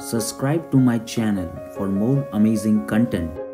Subscribe to my channel for more amazing content.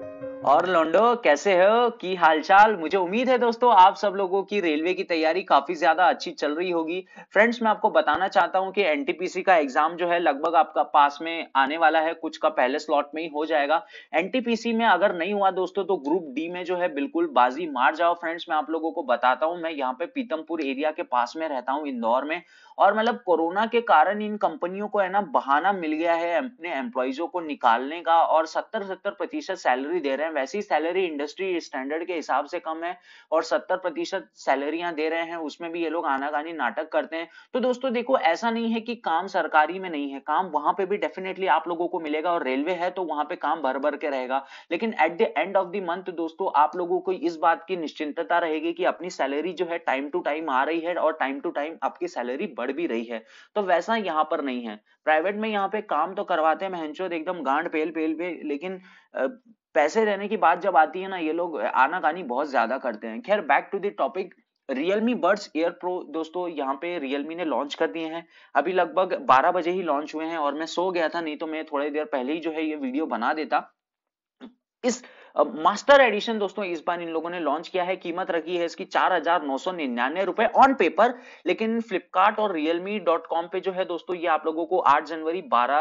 और लोंडो कैसे हो की हालचाल मुझे उम्मीद है दोस्तों आप सब लोगों की रेलवे की तैयारी काफी ज्यादा अच्छी चल रही होगी फ्रेंड्स मैं आपको बताना चाहता हूं कि एनटीपीसी का एग्जाम जो है लगभग आपका पास में आने वाला है कुछ का पहले स्लॉट में ही हो जाएगा एनटीपीसी में अगर नहीं हुआ दोस्तों तो ग्रुप डी में जो है बिल्कुल बाजी मार जाओ फ्रेंड्स मैं आप लोगों को बताता हूँ मैं यहाँ पे पीतमपुर एरिया के पास में रहता हूँ इंदौर में और मतलब कोरोना के कारण इन कंपनियों को है ना बहाना मिल गया है अपने एम्प्लॉयजों को निकालने का और सत्तर सत्तर प्रतिशत सैलरी दे रहे हैं वैसी सैलरी इंडस्ट्री स्टैंडर्ड के हिसाब से कम है और सत्तर प्रतिशत सैलरियां दे रहे हैं उसमें भी ये लोग आनाकानी नाटक करते हैं तो दोस्तों देखो ऐसा नहीं है कि काम सरकारी में नहीं है काम वहां पे भी डेफिनेटली आप लोगों को मिलेगा और रेलवे है तो वहां पे काम भर भर के रहेगा लेकिन at the end of the month दोस्तों आप लोगों को इस बात की निश्चिंतता रहेगी कि अपनी सैलरी जो है टाइम टू टाइम आ रही है और टाइम टू टाइम आपकी सैलरी बढ़ भी रही है तो वैसा यहाँ पर नहीं है प्राइवेट में यहाँ पे काम तो करवाते हैं महनचोद एकदम गांड पेल पेल पे लेकिन पैसे रहने की बात जब आती है ना ये लोग आना कानी बहुत ज्यादा करते हैं खैर back to the topic Realme Buds Air Pro दोस्तों यहाँ पे रियलमी ने लॉन्च कर दिए हैं अभी लगभग 12 बजे ही लॉन्च हुए हैं और मैं सो गया था नहीं तो मैं थोड़ी देर पहले ही जो है ये वीडियो बना देता इस अब मास्टर एडिशन दोस्तों इस बार इन लोगों ने लॉन्च किया है कीमत रखी है इसकी चार हजार नौ सौ निन्यानवे रुपए ऑन पेपर लेकिन फ्लिपकार्ट और रियलमी डॉट कॉम पे जो है दोस्तों ये आप लोगों को आठ जनवरी बारह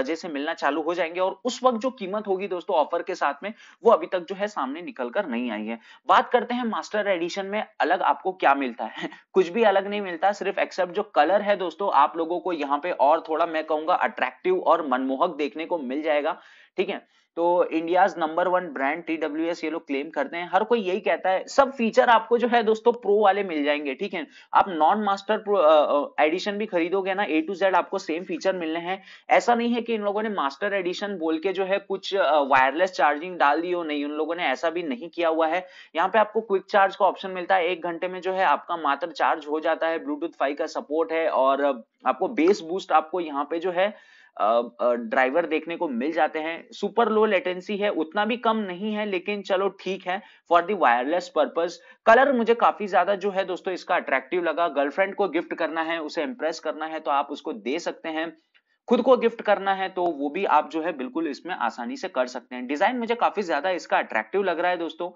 बजे से मिलना चालू हो जाएंगे और उस वक्त जो कीमत होगी दोस्तों ऑफर के साथ में वो अभी तक जो है सामने निकल कर नहीं आई है बात करते हैं मास्टर एडिशन में अलग आपको क्या मिलता है कुछ भी अलग नहीं मिलता सिर्फ एक्सेप्ट जो कलर है दोस्तों आप लोगों को यहाँ पे और थोड़ा मैं कहूंगा अट्रैक्टिव और मनमोहक देखने को मिल जाएगा ठीक है तो India number one brand T W S ये लोग क्लेम करते हैं हर कोई यही कहता है सब फीचर आपको जो है दोस्तों प्रो वाले मिल जाएंगे ठीक है आप नॉन मास्टर एडिशन भी खरीदोगे ना ए टू जेड आपको सेम फीचर मिलने हैं ऐसा नहीं है कि इन लोगों ने मास्टर एडिशन बोल के जो है कुछ वायरलेस चार्जिंग डाल दी हो नहीं उन लोगों ने ऐसा भी नहीं किया हुआ है यहाँ पे आपको क्विक चार्ज का ऑप्शन मिलता है एक घंटे में जो है आपका मात्र चार्ज हो जाता है ब्लूटूथ फाइव का सपोर्ट है और आपको बेस बूस्ट आपको यहाँ पे जो है ड्राइवर देखने को मिल जाते हैं सुपर लो लेटेंसी है उतना भी कम नहीं है लेकिन चलो ठीक है for the wireless purpose colour मुझे काफी ज्यादा जो है दोस्तों इसका अट्रैक्टिव लगा गर्लफ्रेंड को गिफ्ट करना है उसे इंप्रेस करना है तो आप उसको दे सकते हैं खुद को गिफ्ट करना है तो वो भी आप जो है बिल्कुल इसमें आसानी से कर सकते हैं डिजाइन मुझे काफी ज्यादा इसका अट्रैक्टिव लग रहा है दोस्तों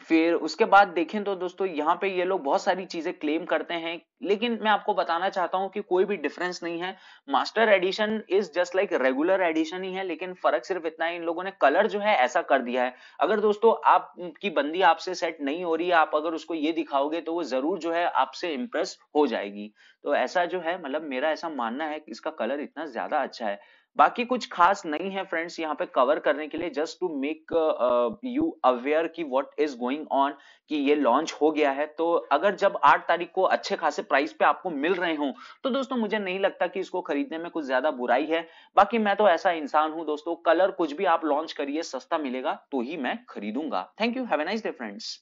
फिर उसके बाद देखें तो दोस्तों यहाँ पे ये लोग बहुत सारी चीजें क्लेम करते हैं लेकिन मैं आपको बताना चाहता हूँ कि कोई भी डिफरेंस नहीं है master edition is just like regular edition ही है लेकिन फर्क सिर्फ इतना है इन लोगों ने कलर जो है ऐसा कर दिया है अगर दोस्तों आपकी बंदी आपसे सेट नहीं हो रही है आप अगर उसको ये दिखाओगे तो वो जरूर जो है आपसे इम्प्रेस हो जाएगी तो ऐसा जो है मतलब मेरा ऐसा मानना है कि इसका कलर इतना ज्यादा अच्छा है बाकी कुछ खास नहीं है फ्रेंड्स यहाँ पे कवर करने के लिए just to make you aware कि व्हाट इज गोइंग ऑन कि ये लॉन्च हो गया है तो अगर जब आठ तारीख को अच्छे खासे प्राइस पे आपको मिल रहे हों तो दोस्तों मुझे नहीं लगता कि इसको खरीदने में कुछ ज्यादा बुराई है बाकी मैं तो ऐसा इंसान हूं दोस्तों कलर कुछ भी आप लॉन्च करिए सस्ता मिलेगा तो ही मैं खरीदूंगा thank you have a nice day friends